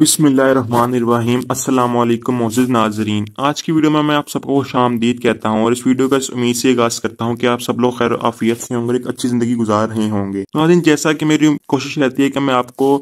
बिसमीम अल्लाम नाजरीन आज की वीडियो में मैं आप सबको खुश आमदीद कहता हूँ और इस वीडियो का इस उम्मीद से आगाज़ करता हूँ कि आप सब लोग खैर आफियत से होंगे एक अच्छी ज़िंदगी गुजार रहे होंगे तो जैसा कि मेरी कोशिश रहती है कि मैं आपको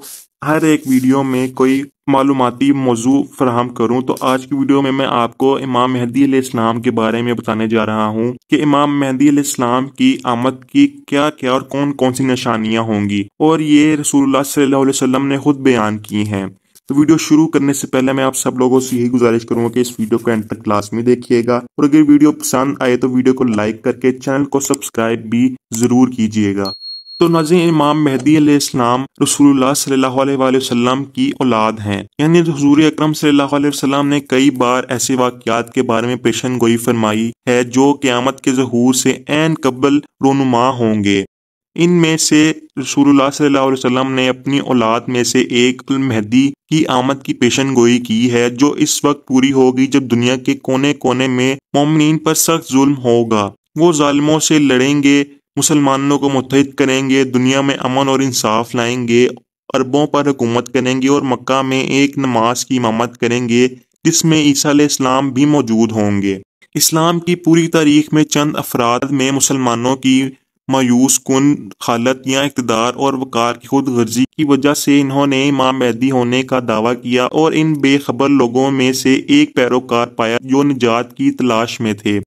हर एक वीडियो में कोई मालूमती मौजू फ्राहम करूँ तो आज की वीडियो में मैं आपको इमाम मेहदी इस्लाम के बारे में बताने जा रहा हूँ कि इमाम मेहदी इस्लाम की आमद की क्या क्या और कौन कौन सी निशानियाँ होंगी और ये रसूलुल्लाह सल्लल्लाहु अलैहि वसल्लम ने खुद बयान की हैं तो वीडियो शुरू करने से पहले मैं आप सब लोगों से यही गुजारिश करूंगा कि इस वीडियो को एंड तक क्लास में देखिएगा और अगर वीडियो पसंद आए तो वीडियो को लाइक करके चैनल को सब्सक्राइब भी जरूर कीजिएगा तो नजर इमाम मेहदी अलैहिस्सलाम रसूलुल्लाह की औलाद हैं यानी हजूर अक्रम सल्लल्लाहु ने कई बार ऐसे वाक्यात के बारे में पेशन गोई फरमाई है जो क्यामत के जहूर से एन कबल रोनुमा होंगे इन में से रसूलुल्लाह सल्लल्लाहु ने अपनी औलाद में से एक महदी की आमद की पेशन गोई की है जो इस वक्त पूरी होगी जब दुनिया के कोने कोने में ममिन पर सख्त जुल्म होगा वो जालिमों से लड़ेंगे मुसलमानों को मुतहद करेंगे दुनिया में अमन और इंसाफ लाएंगे अरबों पर हुकूमत करेंगे और मक्का में एक नमाज की इमामत करेंगे जिसमें ईसा इस्लाम भी मौजूद होंगे इस्लाम की पूरी तारीख में चंद अफराद में मुसलमानों की मायूस कन हालत या इकतदार और वक़ार की खुद गर्जी की वजह से इन्होंने इमाम मेहदी होने का दावा किया और इन बेखबर लोगों में से एक पैरोकार पाया जो निजात की तलाश में थे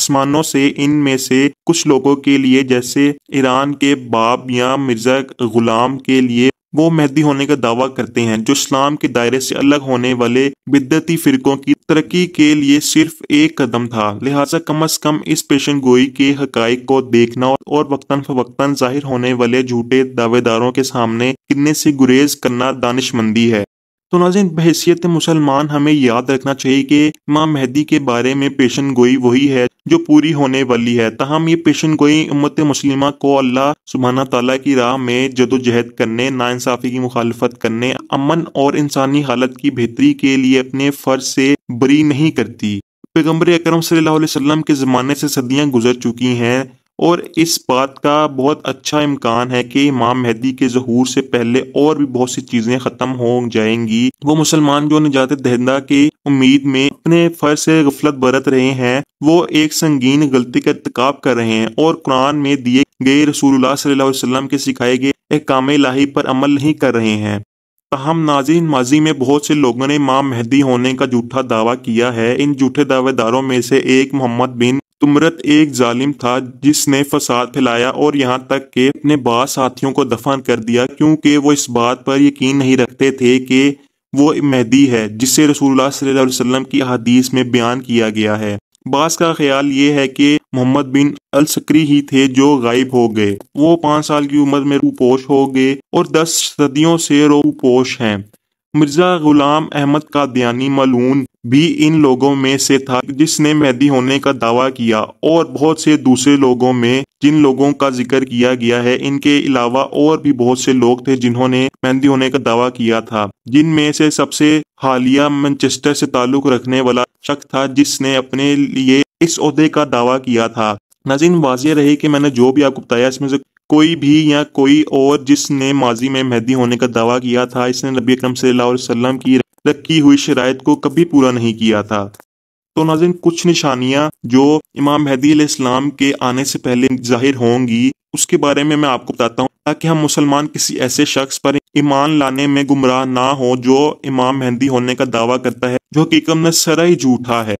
आसमानों से इन में से कुछ लोगों के लिए जैसे ईरान के बाब या मिर्ज़ा गुलाम के लिए वो मेहदी होने का दावा करते हैं जो इस्लाम के दायरे से अलग होने वाले बिद्दती फिरकों की तरक्की के लिए सिर्फ एक कदम था लिहाजा कम अज कम इस पेशन गोई के हक को देखना और वक्ता फवक्ता जाहिर होने वाले झूठे दावेदारों के सामने कितने से गुरेज करना दानिशमंदी है तो नाजिन बहसीत मुसलमान हमें याद रखना चाहिए कि माँ मेहदी के बारे में पेशन गोई वही है जो पूरी होने वाली है तहम ये पेशन गोई उम्मत मुस्लिम को अल्लाह सुबहाना तला की राह में जदोजहद करने नाानसाफ़ी की मुखालफत करने अमन और इंसानी हालत की बेहतरी के लिए अपने फ़र्ज से बरी नहीं करती पैगम्बर अक्रम सल्लल्लाहु वसम के ज़माने से सदियाँ गुजर चुकी हैं और इस बात का बहुत अच्छा इम्कान है कि इमाम मेहदी के जहूर से पहले और भी बहुत सी चीज़ें ख़त्म हो जाएंगी वो मुसलमान जो निजात दहिंदा की उम्मीद में अपने फर्ज से गफलत बरत रहे हैं वो एक संगीन गलती का इतकाब कर रहे हैं और कुरान में दिए गए रसूल सल्लाम के सिखाए गए एहकाम लाही पर अमल नहीं कर रहे हैं तहम नाजी माजी में बहुत से लोगों ने इमाम मेहदी होने का झूठा दावा किया है इन झूठे दावेदारों में से एक मोहम्मद बिन तुमरत एक जालिम था जिसने फसाद फैलाया और यहाँ तक के अपने बास साथियों को दफन कर दिया क्योंकि वो इस बात पर यकीन नहीं रखते थे कि वो महदी है जिसे रसूलुल्लाह सल्लल्लाहु अलैहि वसल्लम की अदीस में बयान किया गया है बास का ख्याल ये है कि मोहम्मद बिन अल ही थे जो गायब हो गए वो पाँच साल की उम्र में रूपोश हो गए और दस सदियों से रूपोश हैं मिर्ज़ा गुलाम अहमद कादयानी मलून भी इन लोगों में से था जिसने मेहदी होने का दावा किया और बहुत से दूसरे लोगों में जिन लोगों का जिक्र किया गया है इनके अलावा और भी बहुत से लोग थे जिन्होंने मेहंदी होने का दावा किया था जिनमें से सबसे हालिया मैनचेस्टर से ताल्लुक रखने वाला शख्स था जिसने अपने लिए इस अहदे का दावा किया था नजीन वाजिया रहे कि मैंने जो भी आपको बताया इसमें से कोई भी या कोई और जिसने माजी में मेहदी होने का दावा किया था इसने नबी अक्रम सल्लल्लाहु अलैहि वसल्लम की रखी हुई शराय को कभी पूरा नहीं किया था तो नाजिन कुछ निशानियां जो इमाम महदी इस्लाम के आने से पहले जाहिर होंगी उसके बारे में मैं आपको बताता हूँ ताकि हम मुसलमान किसी ऐसे शख्स पर ईमान लाने में गुमराह ना हो जो इमाम मेहंदी होने का दावा करता है जो हकीकत में सरा ही झूठा है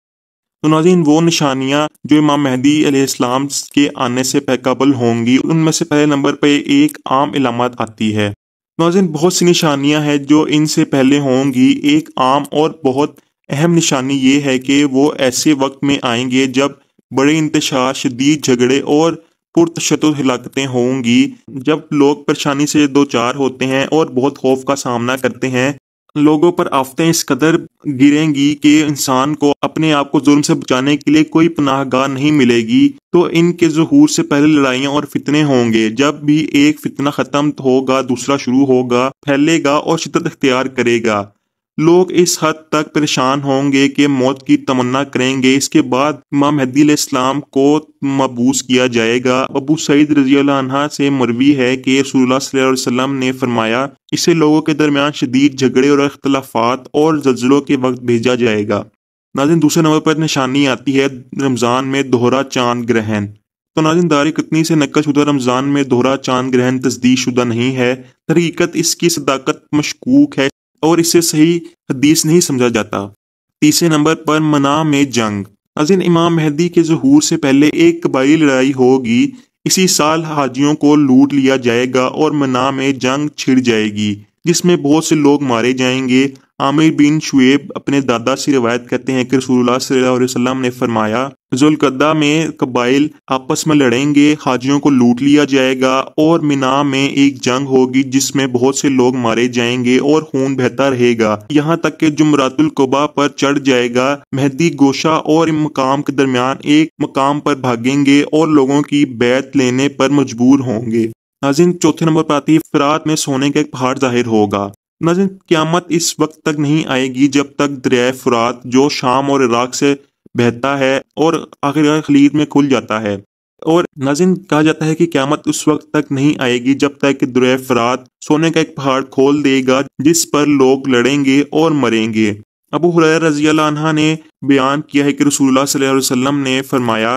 तो नाजिन वो निशानियाँ जो इमाम मेहदी इस्लाम के आने से पैकबल होंगी उनमें से पहले नंबर पर एक आम इलामत आती है नाजिन बहुत सी निशानियां हैं जो इनसे पहले होंगी एक आम और बहुत अहम निशानी ये है कि वो ऐसे वक्त में आएंगे जब बड़े इंतशार शदीद झगड़े और पुरतशत हिलाकतें होंगी जब लोग परेशानी से दो चार होते हैं और बहुत खौफ का सामना करते हैं लोगों पर आफतें इस कदर गिरेंगी कि इंसान को अपने आप को जुर्म से बचाने के लिए कोई पनाहगाह नहीं मिलेगी तो इनके जहूर से पहले लड़ाइयाँ और फितने होंगे जब भी एक फितना ख़त्म होगा दूसरा शुरू होगा फैलेगा और शिदत अख्तियार करेगा लोग इस हद तक परेशान होंगे कि मौत की तमन्ना करेंगे इसके बाद इमाम हदी इस्लाम को मबूस किया जाएगा अबू सईद रजी से मरवी है कि रसोल्ला ने फरमाया इसे लोगों के दरमियान शदीद झगड़े और अख्तलाफात और जल्जलों के वक्त भेजा जाएगा नाजिन दूसरे नंबर पर निशानी आती है रमज़ान में दोहरा चांद ग्रहण तो नाजिन दार कितनी से नकल शुदा रमज़ान में दोहरा चांद ग्रहण तस्दीक शुदा नहीं है तरीकत इसकी सदाकत मशकूक है और इसे सही हदीस नहीं समझा जाता तीसरे नंबर पर मना में जंग अजिन इमाम मेहदी के जहूर से पहले एक कबाई लड़ाई होगी इसी साल हाजियों को लूट लिया जाएगा और मना में जंग छिड़ जाएगी जिसमें बहुत से लोग मारे जाएंगे आमिर बिन शुएब अपने दादा से रिवायत करते हैं कि रसूलुल्लाह ने फरमाया जुलकदा में कबाइल आपस में लड़ेंगे हाजियों को लूट लिया जाएगा और मिना में एक जंग होगी जिसमें बहुत से लोग मारे जाएंगे और खून बहता रहेगा यहाँ तक के जुमरातुल कुबा पर चढ़ जाएगा मेहदी गोशा और मकाम के दरमियान एक मकाम पर भागेंगे और लोगों की बैत लेने पर मजबूर होंगे नाजिन चौथे नंबर पर आती है फरात में सोने का एक पहाड़ जाहिर होगा नाजिन क्यामत इस वक्त तक नहीं आएगी जब तक दरिया फरात जो शाम और इराक से बहता है और आखिरकार खलीद में खुल जाता है और नाजिन कहा जाता है कि क्यामत उस वक्त तक नहीं आएगी जब तक कि दुरह फरात सोने का एक पहाड़ खोल देगा जिस पर लोग लड़ेंगे और मरेंगे अबू हुरैर रजी अल्लाह ने बयान किया है कि रसूल सल्लल्लाहु अलैहि वसल्लम ने फरमाया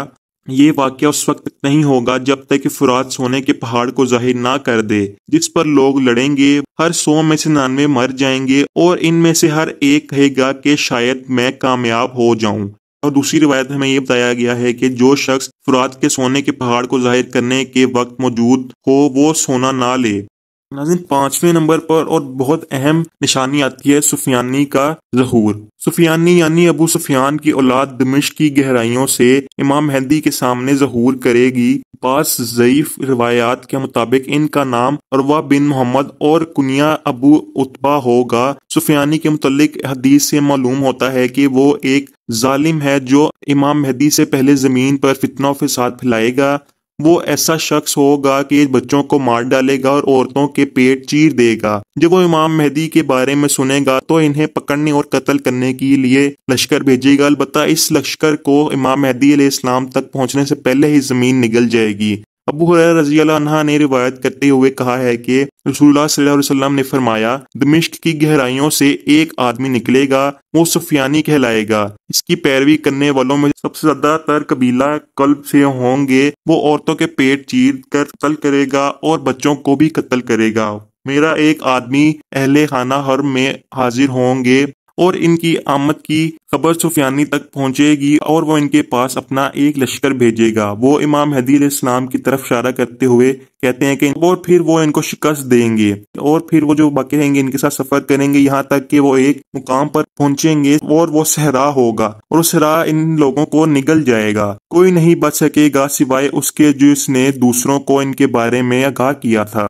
ये वाक्य उस वक्त तक नहीं होगा जब तक कि फुरात सोने के पहाड़ को जाहिर ना कर दे जिस पर लोग लड़ेंगे हर सौ में से नानवे मर जाएंगे और इनमें से हर एक कहेगा कि शायद मैं कामयाब हो जाऊं और दूसरी रिवायत में ये बताया गया है कि जो शख्स फुरात के सोने के पहाड़ को जाहिर करने के वक्त मौजूद हो वो सोना ना ले नाजिन पांचवें नंबर पर और बहुत अहम निशानी आती है सुफियानी का जहूर सुफियानी यानी अबू सुफियान की औलाद दमिश की गहराइयों से इमाम मेहंदी के सामने जहूर करेगी पास ज़यीफ रवायात के मुताबिक इनका नाम अरवा बिन मोहम्मद और कुनिया अबू उत्बा होगा सुफियानी के मुतलिक हदीस से मालूम होता है कि वो एक जालिम है जो इमाम मेहदी से पहले ज़मीन पर फितना फिसाद फैलाएगा वो ऐसा शख्स होगा कि बच्चों को मार डालेगा और औरतों के पेट चीर देगा जब वो इमाम मेहदी के बारे में सुनेगा तो इन्हें पकड़ने और कत्ल करने के लिए लश्कर भेजेगा अलबत् इस लश्कर को इमाम मेहदी इस्लाम तक पहुंचने से पहले ही जमीन निगल जाएगी अबू हुरैर रजी ने रिवायत करते हुए कहा है कि रसुल्लाम ने फरमाया दमिश्क की गहराइयों से एक आदमी निकलेगा वो सुफियानी कहलाएगा इसकी पैरवी करने वालों में सबसे ज्यादा तर कबीला कल्ब से होंगे वो औरतों के पेट चीर कर कत्ल करेगा और बच्चों को भी कत्ल करेगा मेरा एक आदमी अहले खाना हर में हाजिर होंगे और इनकी आमद की खबर सुफियानी तक पहुंचेगी और वो इनके पास अपना एक लश्कर भेजेगा वो इमाम हदीर इस्लाम की तरफ इशारा करते हुए कहते हैं कि और फिर वो इनको शिकस्त देंगे और फिर वो जो बाकी रहेंगे इनके साथ सफर करेंगे यहाँ तक कि वो एक मुकाम पर पहुंचेंगे और वो सहरा होगा और सहरा इन लोगों को निकल जाएगा कोई नहीं बच सकेगा सिवाय उसके जो इसने दूसरों को इनके बारे में आगाह किया था